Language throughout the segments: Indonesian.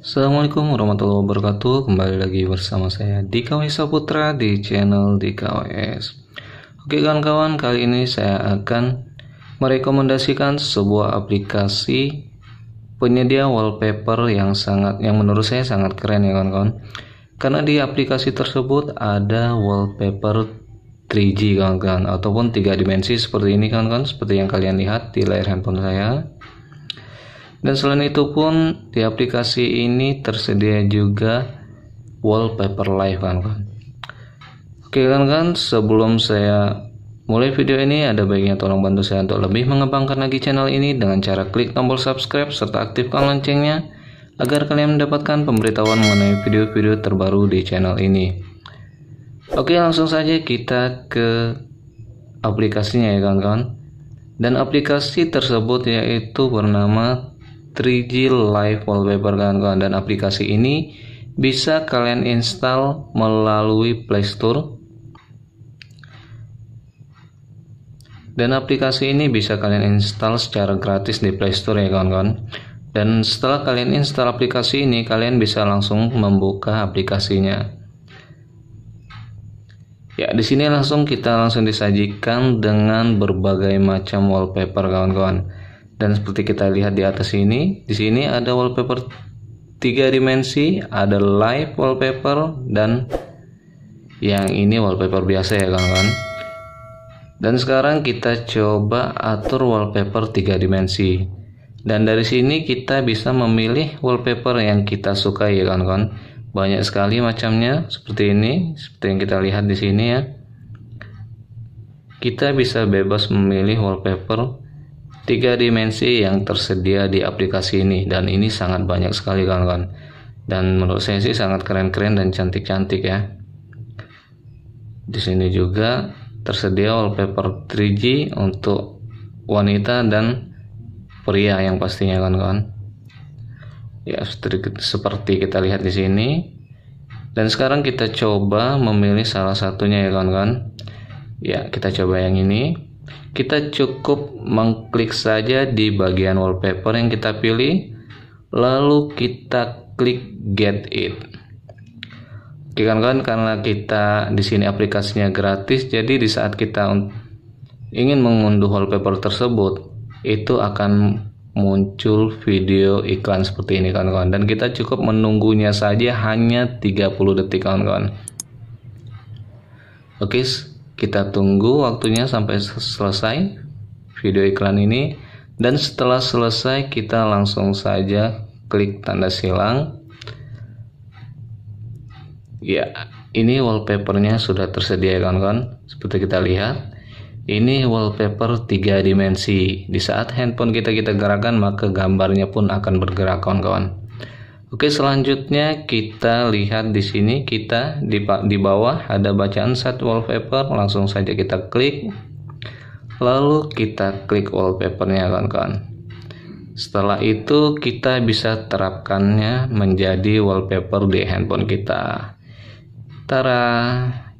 Assalamualaikum warahmatullahi wabarakatuh Kembali lagi bersama saya di Wisa Putra di channel DKWS. Oke kawan-kawan kali ini saya akan merekomendasikan sebuah aplikasi penyedia wallpaper yang sangat yang menurut saya sangat keren ya kawan-kawan karena di aplikasi tersebut ada wallpaper 3G kawan-kawan ataupun tiga dimensi seperti ini kawan-kawan seperti yang kalian lihat di layar handphone saya dan selain itu pun di aplikasi ini tersedia juga wallpaper live kawan-kawan Oke kawan-kawan sebelum saya mulai video ini ada baiknya tolong bantu saya untuk lebih mengembangkan lagi channel ini dengan cara klik tombol subscribe serta aktifkan loncengnya agar kalian mendapatkan pemberitahuan mengenai video-video terbaru di channel ini. Oke, langsung saja kita ke aplikasinya ya kawan-kawan. Dan aplikasi tersebut yaitu bernama 3G Live Wallpaper kawan-kawan dan aplikasi ini bisa kalian install melalui Play Store dan aplikasi ini bisa kalian install secara gratis di Play Store ya kawan-kawan. Dan setelah kalian install aplikasi ini, kalian bisa langsung membuka aplikasinya. Ya, di sini langsung kita langsung disajikan dengan berbagai macam wallpaper kawan-kawan. Dan seperti kita lihat di atas ini, di sini ada wallpaper tiga dimensi, ada live wallpaper dan yang ini wallpaper biasa ya kawan-kawan. Dan sekarang kita coba atur wallpaper tiga dimensi. Dan dari sini kita bisa memilih wallpaper yang kita suka ya kawan-kawan. Banyak sekali macamnya seperti ini, seperti yang kita lihat di sini ya. Kita bisa bebas memilih wallpaper tiga dimensi yang tersedia di aplikasi ini dan ini sangat banyak sekali kawan-kawan. Dan menurut saya sih sangat keren-keren dan cantik-cantik ya. Di sini juga tersedia wallpaper 3G untuk wanita dan pria yang pastinya kan kawan ya seperti kita lihat di sini dan sekarang kita coba memilih salah satunya ya kawan-kawan ya kita coba yang ini kita cukup mengklik saja di bagian wallpaper yang kita pilih lalu kita klik get it Oke kawan-kawan karena kita di sini aplikasinya gratis jadi di saat kita ingin mengunduh wallpaper tersebut itu akan muncul video iklan seperti ini kawan-kawan dan kita cukup menunggunya saja hanya 30 detik kawan-kawan oke kita tunggu waktunya sampai selesai video iklan ini dan setelah selesai kita langsung saja klik tanda silang ya ini wallpapernya sudah tersedia kawan-kawan seperti kita lihat ini wallpaper tiga dimensi. Di saat handphone kita kita gerakkan maka gambarnya pun akan bergerak kawan-kawan. Oke, selanjutnya kita lihat di sini kita di di bawah ada bacaan set wallpaper, langsung saja kita klik. Lalu kita klik wallpapernya kawan-kawan. Setelah itu kita bisa terapkannya menjadi wallpaper di handphone kita. Tara,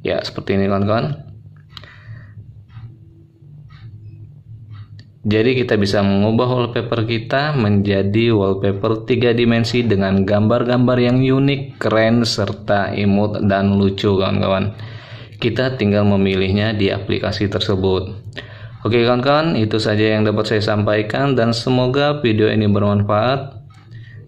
ya seperti ini kawan-kawan. Jadi kita bisa mengubah wallpaper kita menjadi wallpaper 3 dimensi dengan gambar-gambar yang unik, keren, serta imut dan lucu kawan-kawan. Kita tinggal memilihnya di aplikasi tersebut. Oke kawan-kawan, itu saja yang dapat saya sampaikan dan semoga video ini bermanfaat.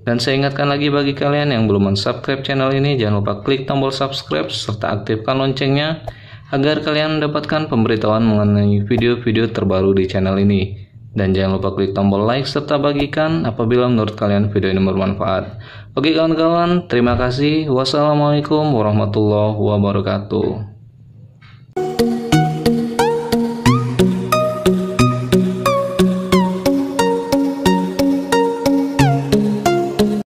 Dan saya ingatkan lagi bagi kalian yang belum men-subscribe channel ini, jangan lupa klik tombol subscribe serta aktifkan loncengnya agar kalian mendapatkan pemberitahuan mengenai video-video terbaru di channel ini. Dan jangan lupa klik tombol like serta bagikan apabila menurut kalian video ini bermanfaat. Oke kawan-kawan, terima kasih. Wassalamualaikum warahmatullahi wabarakatuh.